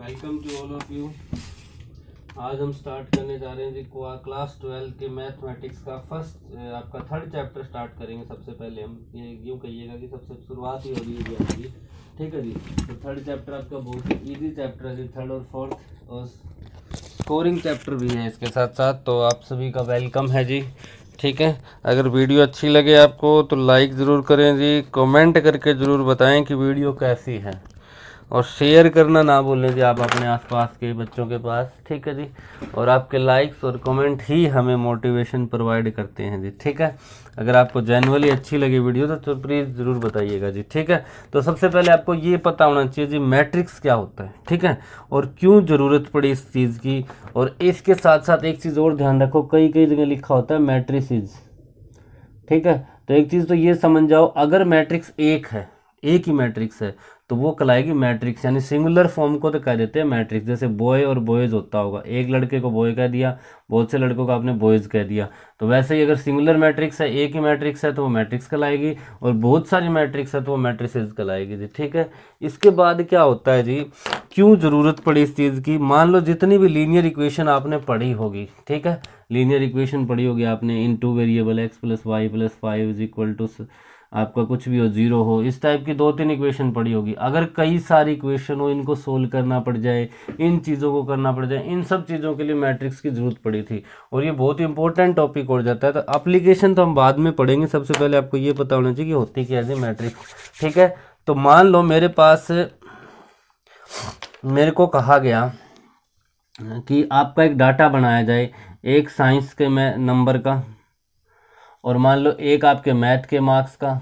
welcome to all of you आज हम start करने जा रहे हैं जी क्लास ट्वेल्व के मैथमेटिक्स का फर्स्ट आपका थर्ड चैप्टर स्टार्ट करेंगे सबसे पहले हम ये यूँ कहिएगा कि सबसे शुरुआत ही हो रही है आपकी ठीक है जी तो थर्ड चैप्टर आपका बहुत ही ईजी चैप्टर है जी थर्ड और फोर्थ और स्कोरिंग चैप्टर भी है इसके साथ साथ तो आप सभी का वेलकम है जी ठीक है अगर वीडियो अच्छी लगे आपको तो लाइक ज़रूर करें जी कमेंट करके ज़रूर बताएं कि वीडियो कैसी है और शेयर करना ना भूलें जी आप अपने आसपास के बच्चों के पास ठीक है जी और आपके लाइक्स और कमेंट ही हमें मोटिवेशन प्रोवाइड करते हैं जी ठीक है अगर आपको जेनअली अच्छी लगी वीडियो तो, तो प्लीज़ ज़रूर बताइएगा जी ठीक है तो सबसे पहले आपको ये पता होना चाहिए जी मैट्रिक्स क्या होता है ठीक है और क्यों ज़रूरत पड़ी इस चीज़ की और इसके साथ साथ एक चीज़ और ध्यान रखो कई कई जगह लिखा होता है मैट्रिसिज ठीक है तो एक चीज़ तो ये समझ जाओ अगर मैट्रिक्स एक है एक ही मैट्रिक्स है तो वो कहलाएगी मैट्रिक्स यानी सिंगुलर फॉर्म को तो कह देते हैं मैट्रिक्स जैसे बॉय और बॉयज़ होता होगा एक लड़के को बॉय कह दिया बहुत से लड़कों को आपने बॉयज़ कह दिया तो वैसे ही अगर सिंगुलर मैट्रिक्स है एक ही मैट्रिक्स है तो वो मैट्रिक्स कहलाएगी और बहुत सारी मैट्रिक्स है तो वो मैट्रिसेज कहलाएगी जी ठीक है इसके बाद क्या होता है जी क्यों ज़रूरत पड़ी इस चीज़ की मान लो जितनी भी लीनियर इक्वेशन आपने पढ़ी होगी ठीक है लीनियर इक्वेशन पढ़ी होगी आपने in two variable x plus y plus five is equal to आपका कुछ भी हो ज़ीरो हो इस टाइप की दो तीन इक्वेशन पड़ी होगी अगर कई सारी इक्वेशन हो इनको सोल्व करना पड़ जाए इन चीज़ों को करना पड़ जाए इन सब चीज़ों के लिए मैट्रिक्स की ज़रूरत पड़ी थी और ये बहुत ही इंपॉर्टेंट टॉपिक हो जाता है तो अप्लीकेशन तो हम बाद में पढ़ेंगे सबसे पहले आपको ये पता होना चाहिए कि होती क्या है मैट्रिक्स ठीक है तो मान लो मेरे पास मेरे को कहा गया कि आपका एक डाटा बनाया जाए एक साइंस के मैं नंबर का और मान लो एक आपके मैथ के मार्क्स का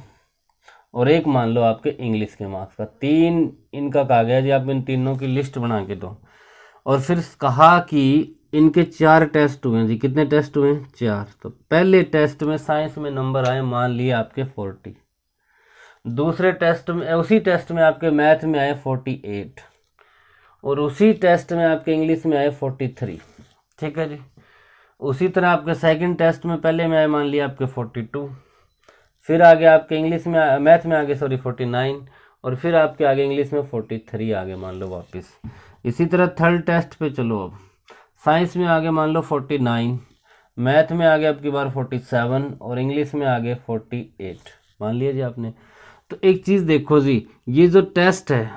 और एक मान लो आपके इंग्लिश के मार्क्स का तीन इनका कहा गया जी आप इन तीनों की लिस्ट बना के दो और फिर कहा कि इनके चार टेस्ट हुए जी कितने टेस्ट हुए चार तो पहले टेस्ट में साइंस में नंबर आए मान लिए आपके फोर्टी दूसरे टेस्ट में उसी टेस्ट में आपके मैथ में आए फोर्टी एट और उसी टेस्ट में आपके इंग्लिश में आए फोर्टी थ्री ठीक है जी उसी तरह आपके सेकंड टेस्ट में पहले में आए मान लिया आपके फोर्टी टू फिर आगे आपके इंग्लिश में मैथ में आगे सॉरी फोर्टी नाइन और फिर आपके आगे इंग्लिश में फोर्टी थ्री आगे मान लो वापस इसी तरह थर्ड टेस्ट पे चलो अब साइंस में आगे मान लो फोर्टी नाइन मैथ में आगे आपकी बार फोर्टी सेवन और इंग्लिश में आगे फोर्टी एट मान लिया जी आपने तो एक चीज़ देखो जी ये जो टेस्ट है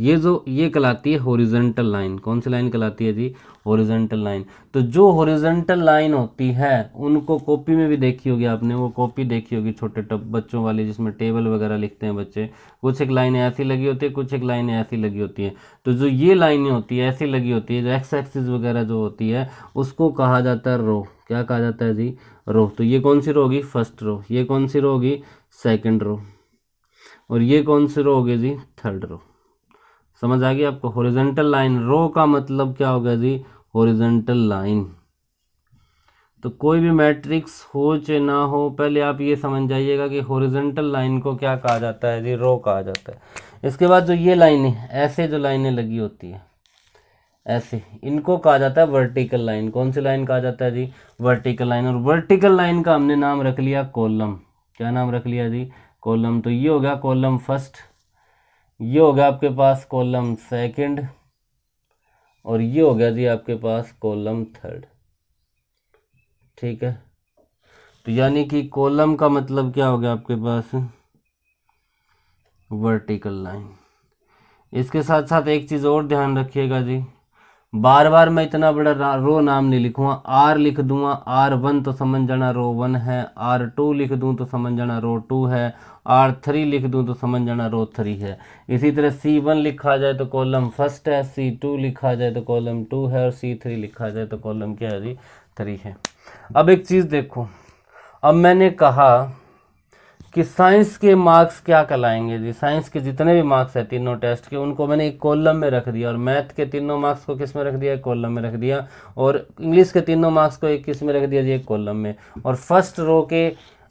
ये जो ये कहलाती है हॉरिजेंटल लाइन कौन सी लाइन कहलाती है जी हॉरिजेंटल लाइन तो जो हॉरिजेंटल लाइन होती है उनको कॉपी में भी देखी होगी आपने वो कॉपी देखी होगी छोटे टब बच्चों वाली जिसमें टेबल वगैरह लिखते हैं बच्चे कुछ एक लाइन ऐसी लगी होती है कुछ एक लाइन ऐसी लगी होती है तो जो ये लाइनें होती है ऐसी लगी होती है जो एक्स एक्सिस वगैरह जो होती है उसको कहा जाता है रो क्या कहा जाता है जी रो तो ये कौन सी रो होगी फर्स्ट रो ये कौन सी रो होगी सेकेंड रो और ये कौन सी रो होगी जी थर्ड रो समझ आ गया आपको हॉरिजेंटल लाइन रो का मतलब क्या होगा जी हॉरिजेंटल लाइन तो कोई भी मैट्रिक्स हो चाहे ना हो पहले आप ये समझ जाइएगा कि हॉरिजेंटल लाइन को क्या कहा जाता है जी रो कहा जाता है इसके बाद जो ये है ऐसे जो लाइनें लगी होती है ऐसे इनको कहा जाता है वर्टिकल लाइन कौन सी लाइन कहा जाता है जी वर्टिकल लाइन और वर्टिकल लाइन का हमने नाम रख लिया कॉलम क्या नाम रख लिया जी कॉलम तो ये हो गया कॉलम फर्स्ट ये हो गया आपके पास कॉलम सेकंड और ये हो गया जी आपके पास कॉलम थर्ड ठीक है तो यानी कि कॉलम का मतलब क्या हो गया आपके पास वर्टिकल लाइन इसके साथ साथ एक चीज़ और ध्यान रखिएगा जी बार बार मैं इतना बड़ा रो नाम नहीं लिखूँगा आर लिख दूंगा आर वन तो समझ जाना रो वन है आर टू लिख दूँ तो समझ जाना रो टू है आर थ्री लिख दूँ तो समझ जाना रो थ्री है इसी तरह सी वन लिखा जाए तो कॉलम फर्स्ट है सी टू लिखा जाए तो कॉलम टू है और सी थ्री लिखा जाए तो कॉलम क्या है जी थ्री है अब एक चीज़ देखो अब मैंने कहा कि साइंस के मार्क्स क्या कहलाएंगे जी साइंस के जितने भी मार्क्स हैं तीनों टेस्ट के उनको मैंने एक कॉलम में रख दिया और मैथ के तीनों मार्क्स को किस में रख दिया एक कॉलम में रख दिया और इंग्लिश के तीनों मार्क्स को एक किस में रख दिया जी एक कॉलम में और फर्स्ट रो के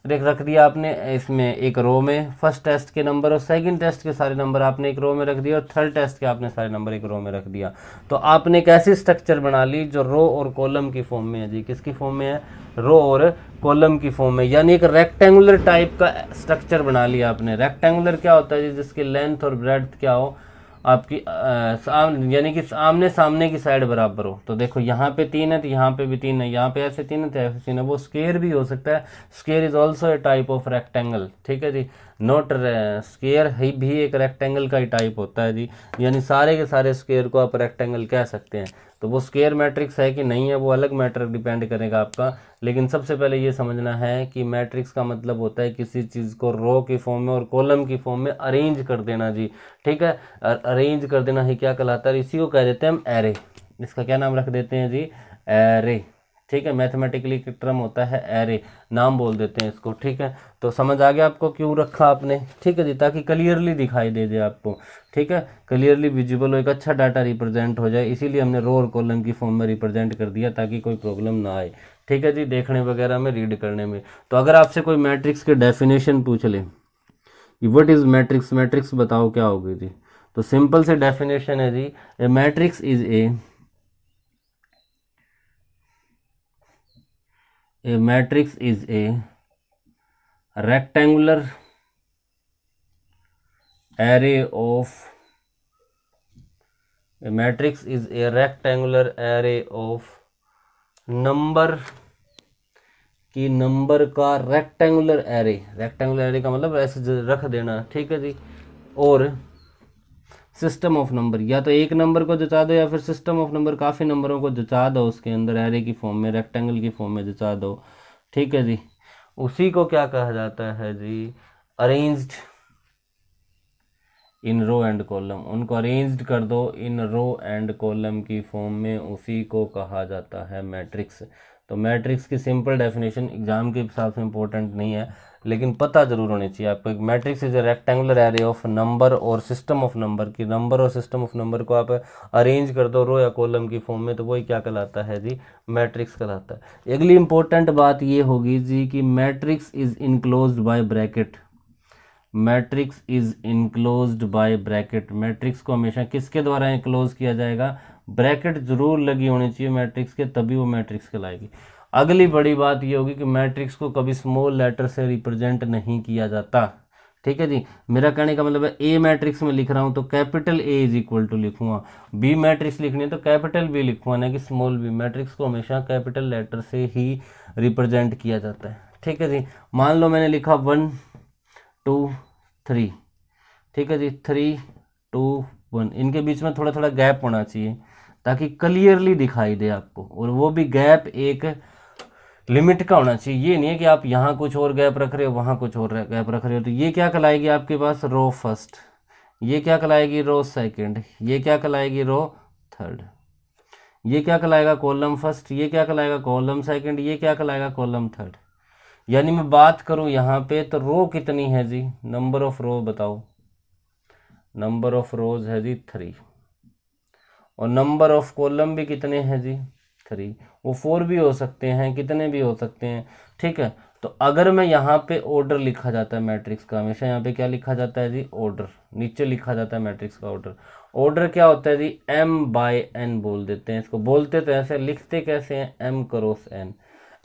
रख दिया आपने इसमें एक रो में फर्स्ट टेस्ट के नंबर और सेकंड टेस्ट के सारे नंबर आपने एक रो में रख दिया और थर्ड टेस्ट के आपने सारे नंबर एक रो में रख दिया तो आपने एक ऐसी स्ट्रक्चर बना ली जो रो और कॉलम की फॉर्म में है जी किसकी फॉर्म में है रो और कॉलम की फॉर्म में यानी एक रेक्टेंगुलर टाइप का स्ट्रक्चर बना लिया आपने रेक्टेंगुलर क्या होता है जी जिसकी लेंथ और ब्रेड क्या हो आपकी यानी कि आमने सामने की साइड बराबर हो तो देखो यहाँ पे तीन है तो यहाँ पे भी तीन है यहाँ पे ऐसे तीन है तो ऐसे तीन है वो स्केयर भी हो सकता है square is also a type of rectangle ठीक है जी नॉट स्केयर ही भी एक रेक्टेंगल का ही टाइप होता है जी यानी सारे के सारे स्केयर को आप रेक्टेंगल कह सकते हैं तो वो स्केयर मैट्रिक्स है कि नहीं है वो अलग मैटर डिपेंड करेगा आपका लेकिन सबसे पहले ये समझना है कि मैट्रिक्स का मतलब होता है किसी चीज़ को रो की फॉर्म में और कॉलम की फॉर्म में अरेंज कर देना जी ठीक है अरेंज कर देना ही क्या कहलाता है इसी को कह देते हैं हम एरे इसका क्या नाम रख देते हैं जी एरे ठीक है मैथमेटिकली टर्म होता है एरे नाम बोल देते हैं इसको ठीक है तो समझ आ गया आपको क्यों रखा आपने ठीक है जी ताकि क्लियरली दिखाई दे दे आपको ठीक है क्लियरली विजिबल हो एक अच्छा डाटा रिप्रेजेंट हो जाए इसीलिए हमने रो और कॉलम की फॉर्म में रिप्रेजेंट कर दिया ताकि कोई प्रॉब्लम ना आए ठीक है जी देखने वगैरह में रीड करने में तो अगर आपसे कोई मैट्रिक्स के डेफिनेशन पूछ ले वट इज़ मैट्रिक्स मैट्रिक्स बताओ क्या होगी जी तो सिंपल से डेफिनेशन है जी a matrix is a a matrix is a rectangular array of a matrix is a rectangular array of number कि नंबर का रेक्टेंगुलर एरे रेक्टेंगुलर एरे का मतलब ऐसे रख देना ठीक है जी और सिस्टम ऑफ नंबर या तो एक नंबर को जचा दो या फिर सिस्टम ऑफ नंबर काफ़ी नंबरों को जचा दो उसके अंदर एरे की फॉर्म में रेक्टेंगल की फॉर्म में जचा दो ठीक है जी उसी को क्या कहा जाता है जी arranged in row and column उनको अरेंज्ड कर दो इन रो एंड कॉलम की फॉर्म में उसी को कहा जाता है मैट्रिक्स तो मैट्रिक्स की सिंपल डेफिनेशन एग्जाम के हिसाब से इंपॉर्टेंट नहीं है लेकिन पता जरूर होनी चाहिए आपको एक matrix is a rectangular array of number और सिस्टम ऑफ नंबर की नंबर और सिस्टम ऑफ नंबर को आप अरेंज कर दो रो या कॉलम की फॉर्म में तो वही क्या कहलाता है जी मैट्रिक्स कहलाता है अगली इंपॉर्टेंट बात ये होगी जी कि matrix is enclose by bracket matrix is enclose by bracket matrix को हमेशा किसके द्वारा इनक्लोज किया जाएगा ब्रैकेट जरूर लगी होनी चाहिए मैट्रिक्स के तभी वो मैट्रिक्स कहलाएगी अगली बड़ी बात ये होगी कि मैट्रिक्स को कभी स्मॉल लेटर से रिप्रेजेंट नहीं किया जाता ठीक है जी मेरा कहने का मतलब है ए मैट्रिक्स में लिख रहा हूँ तो capital A is equal to लिखूंगा बी मैट्रिक्स लिखनी है तो कैपिटल बी लिखूंगा ना कि स्मॉल बी मैट्रिक्स को हमेशा कैपिटल लेटर से ही रिप्रेजेंट किया जाता है ठीक है जी मान लो मैंने लिखा वन टू थ्री ठीक है जी थ्री टू वन इनके बीच में थोड़ा थोड़ा गैप होना चाहिए ताकि क्लियरली दिखाई दे आपको और वो भी गैप एक लिमिट का होना चाहिए ये नहीं है कि आप यहाँ कुछ और गैप रख रहे हो वहाँ कुछ और गैप रख रहे हो तो ये क्या कहलाएगी आपके पास रो फर्स्ट ये क्या कहलाएगी रो सेकंड ये क्या कहलाएगी रो थर्ड ये क्या कहलाएगा कॉलम फर्स्ट ये क्या कहलाएगा कॉलम सेकंड ये क्या कहलाएगा कॉलम थर्ड यानी मैं बात करूं यहाँ पे तो रो कितनी है जी नंबर ऑफ रो बताओ नंबर ऑफ रोज है जी थ्री और नंबर ऑफ कॉलम भी कितने हैं जी थ्री वो फोर भी हो सकते हैं कितने भी हो सकते हैं ठीक है तो अगर मैं यहाँ पे ऑर्डर लिखा जाता है मैट्रिक्स का हमेशा यहाँ पे क्या लिखा जाता है जी ऑर्डर नीचे लिखा जाता है मैट्रिक्स का ऑर्डर ऑर्डर क्या होता है जी एम बाय एन बोल देते हैं इसको बोलते तो ऐसे लिखते कैसे हैं एम करोस एन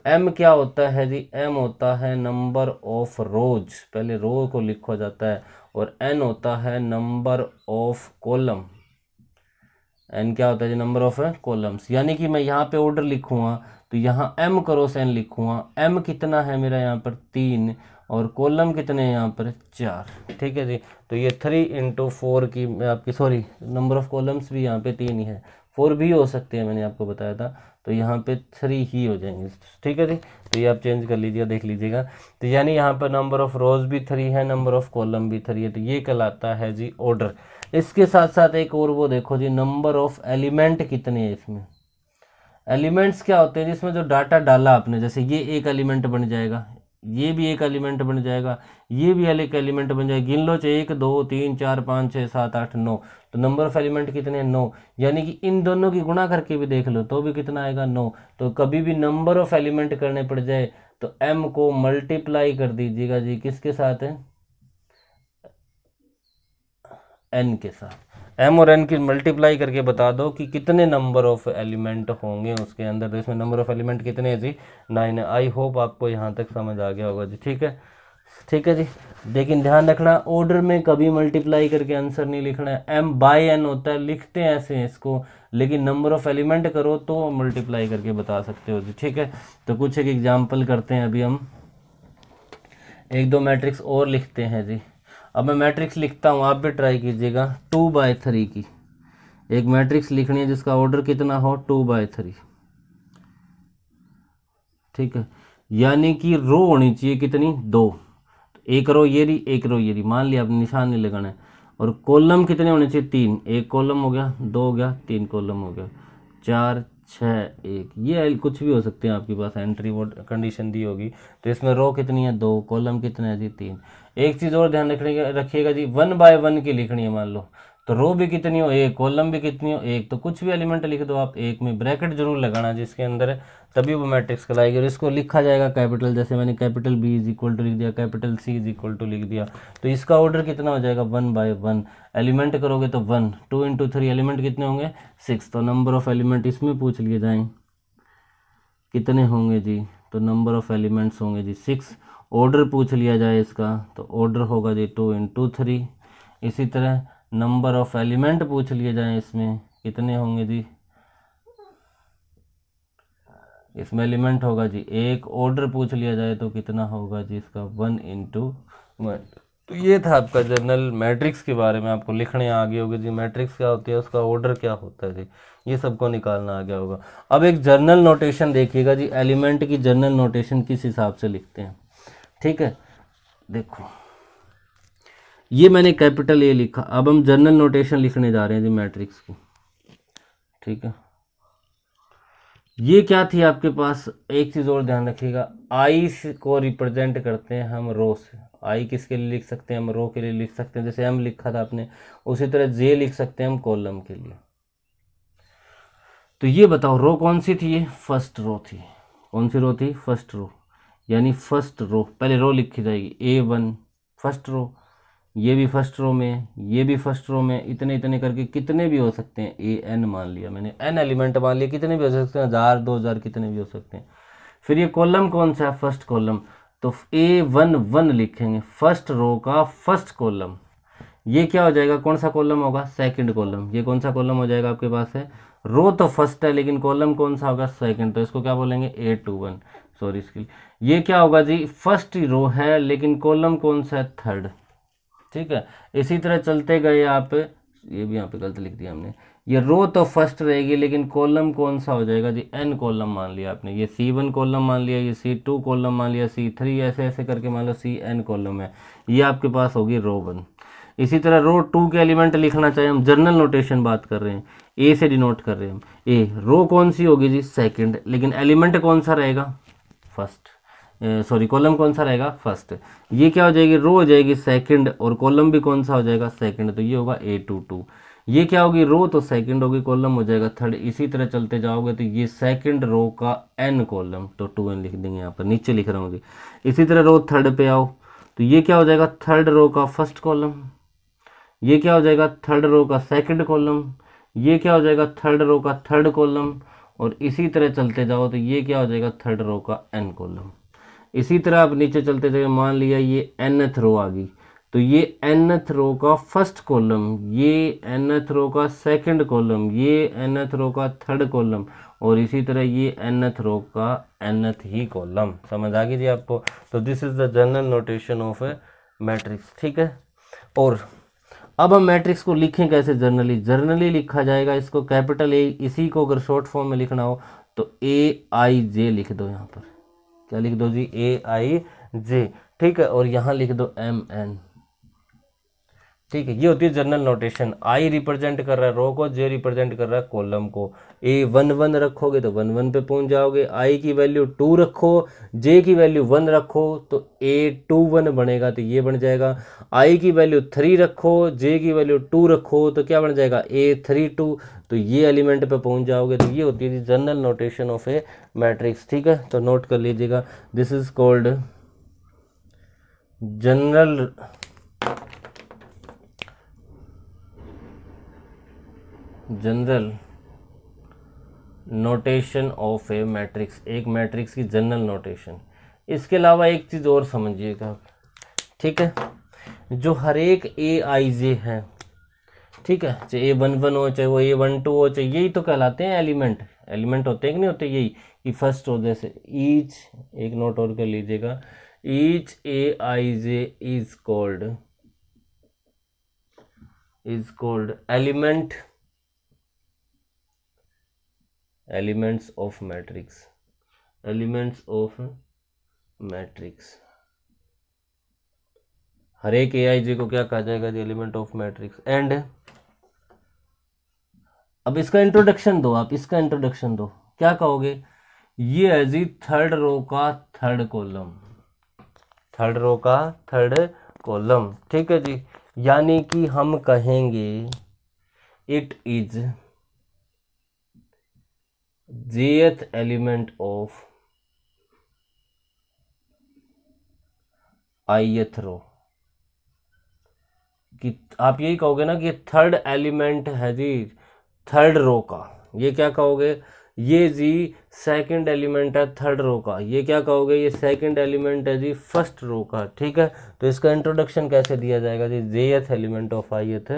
एम क्या होता है जी एम होता है नंबर ऑफ रोज पहले रो को लिखा जाता है और एन होता है नंबर ऑफ कॉलम एन क्या होता है जी नंबर ऑफ कॉलम्स यानी कि मैं यहाँ पे ऑर्डर लिखूँगा तो यहाँ एम क्रॉस एन लिखूँगा एम कितना है मेरा यहाँ पर तीन और कॉलम कितने हैं यहाँ पर चार ठीक है जी तो ये थ्री इंटू फोर की आपकी सॉरी नंबर ऑफ़ कॉलम्स भी यहाँ पे तीन ही है फोर भी हो सकते हैं मैंने आपको बताया था तो यहाँ पे थ्री ही हो जाएंगे ठीक है जी तो ये आप चेंज कर लीजिए देख लीजिएगा तो यानी यहाँ पर नंबर ऑफ़ रोज भी थ्री है नंबर ऑफ़ कॉलम भी थ्री है तो ये कहलाता है जी ऑर्डर इसके साथ साथ एक और वो देखो जी नंबर ऑफ़ एलिमेंट कितने हैं इसमें एलिमेंट्स क्या होते हैं जिसमें जो डाटा डाला आपने जैसे ये एक एलिमेंट बन जाएगा ये भी एक एलिमेंट बन जाएगा ये भी एक एलिमेंट बन जाएगा गिन लो चाहे एक दो तीन चार पाँच छः सात आठ नौ तो नंबर ऑफ एलिमेंट कितने नौ यानी कि इन दोनों की गुणा करके भी देख लो तो भी कितना आएगा नौ तो कभी भी नंबर ऑफ एलिमेंट करने पड़ जाए तो एम को मल्टीप्लाई कर दीजिएगा जी किसके साथ है एन के साथ एम और एन की मल्टीप्लाई करके बता दो कि कितने नंबर ऑफ एलिमेंट होंगे उसके अंदर तो इसमें नंबर ऑफ एलिमेंट कितने हैं जी नाइन है आई होप आपको यहाँ तक समझ आ गया होगा जी ठीक है ठीक है जी लेकिन ध्यान रखना ऑर्डर में कभी मल्टीप्लाई करके आंसर नहीं लिखना है एम बाई एन होता है लिखते हैं ऐसे इसको लेकिन नंबर ऑफ एलिमेंट करो तो मल्टीप्लाई करके बता सकते हो जी ठीक है तो कुछ एक एग्जाम्पल करते हैं अभी हम एक दो मैट्रिक्स और लिखते हैं जी अब मैं मैट्रिक्स लिखता हूँ आप भी ट्राई कीजिएगा टू बाय थ्री की एक मैट्रिक्स लिखनी है जिसका ऑर्डर कितना हो टू बाय थ्री ठीक है यानी कि रो होनी चाहिए कितनी दो तो एक रो ये रही एक रो ये रही मान लिया आप निशान नहीं लगाना है और कॉलम कितने होने चाहिए तीन एक कॉलम हो गया दो हो गया तीन कॉलम हो गया चार छः एक ये कुछ भी हो सकते हैं आपके पास एंट्री वो कंडीशन दी होगी तो इसमें रो कितनी है दो कॉलम कितने है जी तीन एक चीज़ और ध्यान रखने रखिएगा जी वन बाय वन की लिखनी है मान लो तो रो भी कितनी हो एक कॉलम भी कितनी हो एक तो कुछ भी एलिमेंट लिख दो आप एक में ब्रैकेट जरूर लगाना जिसके अंदर तभी वो मैट्रिक्स कराएगी और इसको लिखा जाएगा कैपिटल जैसे मैंने capital B is equal to लिख दिया capital C is equal to लिख दिया तो इसका ऑर्डर कितना हो जाएगा वन बाय वन एलिमेंट करोगे तो one two into three element कितने होंगे सिक्स तो नंबर ऑफ एलिमेंट इसमें पूछ लिए जाए कितने होंगे जी तो नंबर ऑफ एलिमेंट्स होंगे जी सिक्स ऑर्डर पूछ लिया जाए इसका तो ऑर्डर होगा जी टू इंटू थ्री इसी तरह नंबर ऑफ एलिमेंट पूछ लिए जाए इसमें कितने होंगे जी इसमें एलिमेंट होगा जी एक ऑर्डर पूछ लिया जाए तो कितना होगा जी इसका वन इंटू वन तो ये था आपका जनरल मैट्रिक्स के बारे में आपको लिखने आ गए होगा जी मैट्रिक्स क्या होती है उसका ऑर्डर क्या होता है जी ये सबको निकालना आ गया होगा अब एक जर्नल नोटेशन देखिएगा जी एलिमेंट की जर्नल नोटेशन किस हिसाब से लिखते हैं ठीक है देखो ये मैंने कैपिटल ए लिखा अब हम जर्नल नोटेशन लिखने जा रहे हैं जी मैट्रिक्स की ठीक है ये क्या थी आपके पास एक चीज़ और ध्यान रखिएगा आई को रिप्रेजेंट करते हैं हम रो से आई किसके लिए लिख सकते हैं हम रो के लिए लिख सकते हैं जैसे एम लिखा था आपने उसी तरह जे लिख सकते हैं हम कॉलम के लिए तो ये बताओ रो कौन सी थी ये फर्स्ट रो थी कौन सी रो थी फर्स्ट रो यानी फर्स्ट रो पहले रो लिखी जाएगी ए वन फर्स्ट रो ये भी फर्स्ट रो में ये भी फर्स्ट रो में इतने इतने करके कितने भी हो सकते हैं ए एन मान लिया मैंने एन एलिमेंट मान लिया कितने भी हो सकते हैं हज़ार दो हज़ार कितने भी हो सकते हैं फिर ये कॉलम कौन सा है फर्स्ट कॉलम तो ए वन वन लिखेंगे फर्स्ट रो का फर्स्ट कॉलम ये क्या हो जाएगा कौन सा कॉलम होगा सेकंड कॉलम ये कौन सा कॉलम हो जाएगा आपके पास है रो तो फर्स्ट है लेकिन कॉलम कौन सा होगा सेकंड तो इसको क्या बोलेंगे ए टू वन सॉरी इसके लिए ये क्या होगा जी फर्स्ट रो है लेकिन कॉलम कौन सा है थर्ड ठीक है इसी तरह चलते गए यहाँ पे ये भी यहाँ पे गलत लिख दिया हमने ये रो तो फर्स्ट रहेगी लेकिन कॉलम कौन सा हो जाएगा जी एन कॉलम मान लिया आपने ये सी वन कॉलम मान लिया ये सी टू कॉलम मान लिया सी थ्री ऐसे ऐसे करके मान लो सी एन कॉलम है ये आपके पास होगी रो वन इसी तरह रो टू के एलिमेंट लिखना चाहिए हम जर्नल नोटेशन बात कर रहे हैं ए से डिनोट कर रहे हैं हम ए रो कौन सी होगी जी सेकेंड लेकिन एलिमेंट कौन सा रहेगा फर्स्ट सॉरी कॉलम कौन सा रहेगा फर्स्ट ये क्या हो जाएगी रो हो जाएगी सेकंड और कॉलम भी कौन सा हो जाएगा सेकंड तो ये होगा ए टू टू ये क्या होगी रो तो सेकंड होगी कॉलम हो जाएगा थर्ड इसी तरह चलते जाओगे तो ये सेकंड रो का एन कॉलम तो टू एन लिख देंगे यहाँ पर नीचे लिख रहा हूँ जी इसी तरह रो थर्ड पे आओ तो ये क्या हो जाएगा थर्ड रो का फर्स्ट कॉलम ये क्या हो जाएगा थर्ड रो का सेकेंड कॉलम ये क्या हो जाएगा थर्ड रो का थर्ड कॉलम और इसी तरह चलते जाओ तो ये क्या हो जाएगा थर्ड रो का एन कॉलम इसी तरह आप नीचे चलते जाए मान लिया ये एनथ रो आ गई तो ये एनथ रो का फर्स्ट कॉलम ये एनथ रो का सेकंड कॉलम ये एनथ रो का थर्ड कॉलम और इसी तरह ये एनथ रो का एनथ ही कॉलम समझ आ गई जी आपको तो this is the general notation of a matrix ठीक है और अब हम मैट्रिक्स को लिखें कैसे जर्नली जर्नली लिखा जाएगा इसको कैपिटल ए इसी को अगर शॉर्ट फॉर्म में लिखना हो तो ए आई जे लिख दो यहाँ पर क्या लिख दो जी ए आई जे ठीक है और यहाँ लिख दो एम एन ठीक है ये होती है जनरल नोटेशन आई रिप्रेजेंट कर रहा है रो को जे रिप्रेजेंट कर रहा है कॉलम को ए वन वन रखोगे तो वन वन पे पहुंच जाओगे आई की वैल्यू टू रखो जे की वैल्यू वन रखो तो ए टू वन बनेगा तो ये बन जाएगा आई की वैल्यू थ्री रखो जे की वैल्यू टू रखो तो क्या बन जाएगा ए थ्री टू तो ये एलिमेंट पे पहुंच जाओगे तो ये होती है general notation of a matrix ठीक है तो नोट कर लीजिएगा this is called general general notation of a matrix एक मैट्रिक्स की जनरल नोटेशन इसके अलावा एक चीज़ और समझिएगा ठीक है जो हर एक ए आई जे है ठीक है चाहे ए वन वन हो चाहे वो ए वन टू हो चाहे यही तो कहलाते हैं एलिमेंट एलिमेंट होते हैं कि नहीं होते यही कि फर्स्ट हो जैसे ईच एक नोट और कर लीजिएगा each a i j is called is called element elements of matrix elements of matrix हर एक ए आई जी को क्या कहा जाएगा जी एलिमेंट ऑफ मैट्रिक्स एंड अब इसका इंट्रोडक्शन दो आप इसका इंट्रोडक्शन दो क्या कहोगे ये है जी थर्ड रो का थर्ड कॉलम थर्ड रो का थर्ड कॉलम ठीक है जी यानी कि हम कहेंगे it is jth element of ith row कि आप यही कहोगे ना कि थर्ड एलिमेंट है जी थर्ड रो का ये क्या कहोगे ये जी सेकंड एलिमेंट है थर्ड रो का ये क्या कहोगे ये सेकंड एलिमेंट है जी फर्स्ट रो का ठीक है तो इसका इंट्रोडक्शन कैसे दिया जाएगा जी एथ एलिमेंट ऑफ आई एथ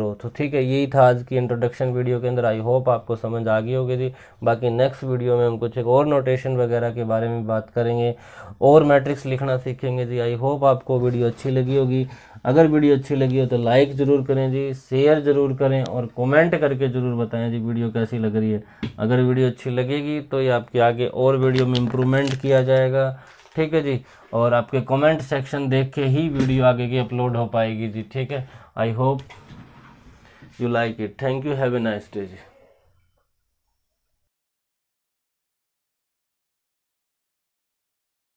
रो तो ठीक है यही था आज की इंट्रोडक्शन वीडियो के अंदर आई होप आपको समझ आ गई होगी जी बाकी नेक्स्ट वीडियो में हम कुछ एक और नोटेशन वगैरह के बारे में बात करेंगे और मैट्रिक्स लिखना सीखेंगे जी आई होप आपको वीडियो अच्छी लगी होगी अगर वीडियो अच्छी लगी हो तो लाइक ज़रूर करें जी शेयर ज़रूर करें और कमेंट करके ज़रूर बताएं जी वीडियो कैसी लग रही है अगर वीडियो अच्छी लगेगी तो तो ये आपके आगे और वीडियो में इम्प्रूवमेंट किया जाएगा ठीक है जी और आपके कमेंट सेक्शन देख के ही वीडियो आगे की अपलोड हो पाएगी जी ठीक है I hope you like it thank you have a nice day ji